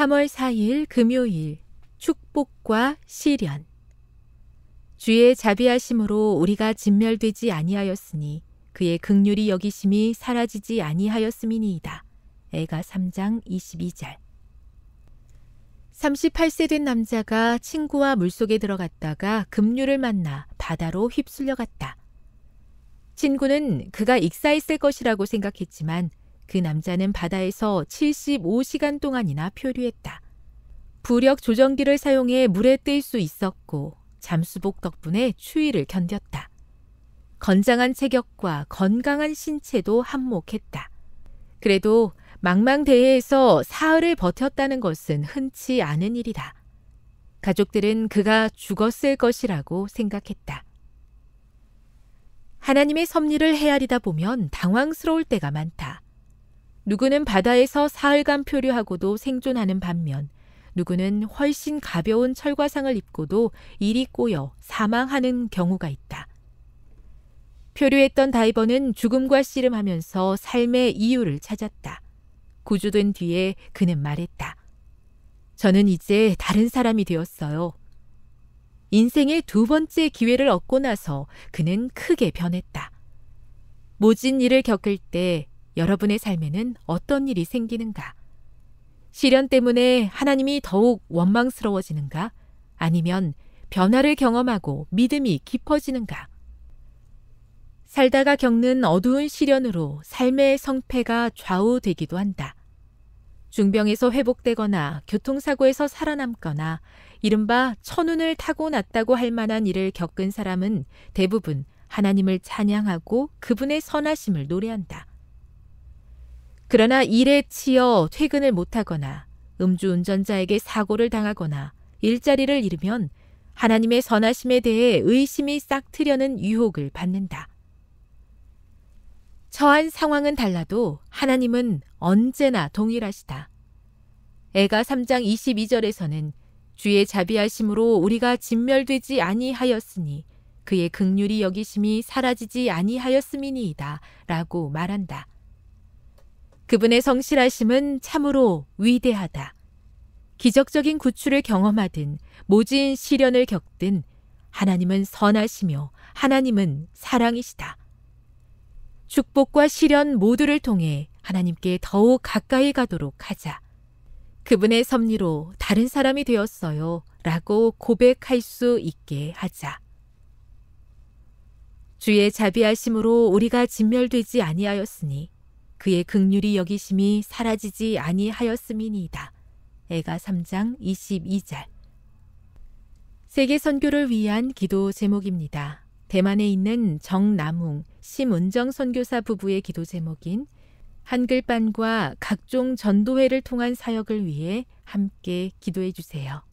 3월 4일 금요일 축복과 시련 주의 자비하심으로 우리가 진멸되지 아니하였으니 그의 극률이 여기심이 사라지지 아니하였음이니이다. 애가 3장 22절 38세 된 남자가 친구와 물속에 들어갔다가 급류를 만나 바다로 휩쓸려갔다. 친구는 그가 익사했을 것이라고 생각했지만 그 남자는 바다에서 75시간 동안이나 표류했다. 부력 조정기를 사용해 물에 뜰 수 있었고 잠수복 덕분에 추위를 견뎠다. 건장한 체격과 건강한 신체도 한몫했다. 그래도 망망대해에서 사흘을 버텼다는 것은 흔치 않은 일이다. 가족들은 그가 죽었을 것이라고 생각했다. 하나님의 섭리를 헤아리다 보면 당황스러울 때가 많다. 누구는 바다에서 사흘간 표류하고도 생존하는 반면 누구는 훨씬 가벼운 철과상을 입고도 일이 꼬여 사망하는 경우가 있다. 표류했던 다이버는 죽음과 씨름하면서 삶의 이유를 찾았다. 구조된 뒤에 그는 말했다. 저는 이제 다른 사람이 되었어요. 인생의 두 번째 기회를 얻고 나서 그는 크게 변했다. 모진 일을 겪을 때 여러분의 삶에는 어떤 일이 생기는가? 시련 때문에 하나님이 더욱 원망스러워지는가? 아니면 변화를 경험하고 믿음이 깊어지는가? 살다가 겪는 어두운 시련으로 삶의 성패가 좌우되기도 한다. 중병에서 회복되거나 교통사고에서 살아남거나 이른바 천운을 타고 났다고 할 만한 일을 겪은 사람은 대부분 하나님을 찬양하고 그분의 선하심을 노래한다. 그러나 일에 치여 퇴근을 못하거나 음주운전자에게 사고를 당하거나 일자리를 잃으면 하나님의 선하심에 대해 의심이 싹트려는 유혹을 받는다. 처한 상황은 달라도 하나님은 언제나 동일하시다. 애가 3장 22절에서는 주의 자비하심으로 우리가 진멸되지 아니하였으니 그의 극률이 여기심이 사라지지 아니하였음이니이다 라고 말한다. 그분의 성실하심은 참으로 위대하다. 기적적인 구출을 경험하든 모진 시련을 겪든 하나님은 선하시며 하나님은 사랑이시다. 축복과 시련 모두를 통해 하나님께 더욱 가까이 가도록 하자. 그분의 섭리로 다른 사람이 되었어요. 라고 고백할 수 있게 하자. 주의 자비하심으로 우리가 진멸되지 아니하였으니 그의 극률이 여기심이 사라지지 아니하였음이니이다. 에가 3장 22절 세계 선교를 위한 기도 제목입니다. 대만에 있는 정남웅, 심은정 선교사 부부의 기도 제목인 한글반과 각종 전도회를 통한 사역을 위해 함께 기도해 주세요.